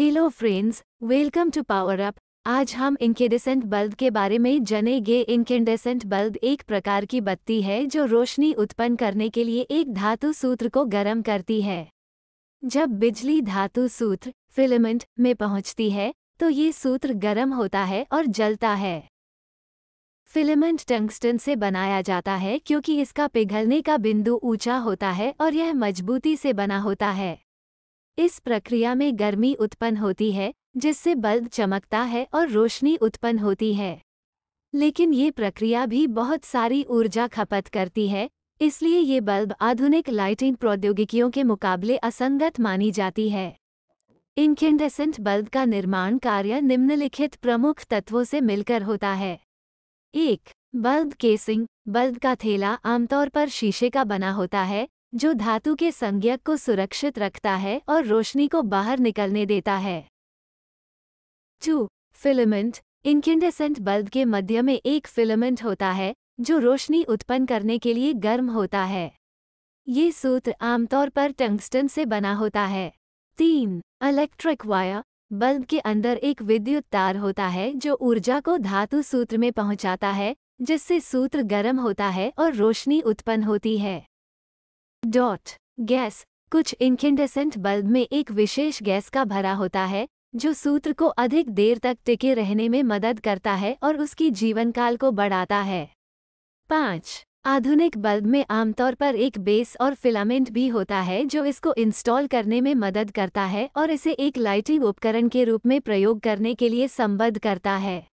hello friends welcome to power up आज हम इंकेडेसेंट bulb के बारे में जनेंगे इंकेडेसेंट बल्ब एक प्रकार की बत्ती है जो रोशनी उत्पन्न करने के लिए एक धातु सूत्र को गर्म करती है जब बिजली धातु सूत्र फिलामेंट में पहुंचती है तो ये सूत्र गर्म होता है और जलता है फिलामेंट टंगस्टन से बनाया जाता है क्योंकि इसका पिघलने का बिंदु ऊंचा होता है और यह मजबूती से बना होता है इस प्रक्रिया में गर्मी उत्पन्न होती है जिससे बल्ब चमकता है और रोशनी उत्पन्न होती है लेकिन ये प्रक्रिया भी बहुत सारी ऊर्जा खपत करती है इसलिए ये बल्ब आधुनिक लाइटिंग प्रौद्योगिकियों के मुकाबले असंगत मानी जाती है इनकेंडेसेंट बल्ब का निर्माण कार्य निम्नलिखित प्रमुख तत्वों से मिलकर होता है एक बल्ब केसिंग बल्ब का थैला आमतौर पर शीशे का बना होता है जो धातु के संज्ञक को सुरक्षित रखता है और रोशनी को बाहर निकलने देता है टू फिलामेंट इनकिंडेसेंट बल्ब के मध्य में एक फिलामेंट होता है जो रोशनी उत्पन्न करने के लिए गर्म होता है ये सूत्र आमतौर पर टंगस्टन से बना होता है तीन इलेक्ट्रिक वायर बल्ब के अंदर एक विद्युत तार होता है जो ऊर्जा को धातु सूत्र में पहुंचाता है जिससे सूत्र गर्म होता है और रोशनी उत्पन्न होती है डॉट गैस कुछ इंकेंडेसेंट बल्ब में एक विशेष गैस का भरा होता है जो सूत्र को अधिक देर तक टिके रहने में मदद करता है और उसकी जीवनकाल को बढ़ाता है पाँच आधुनिक बल्ब में आमतौर पर एक बेस और फिलामेंट भी होता है जो इसको इंस्टॉल करने में मदद करता है और इसे एक लाइटिंग उपकरण के रूप में प्रयोग करने के लिए संबद्ध करता है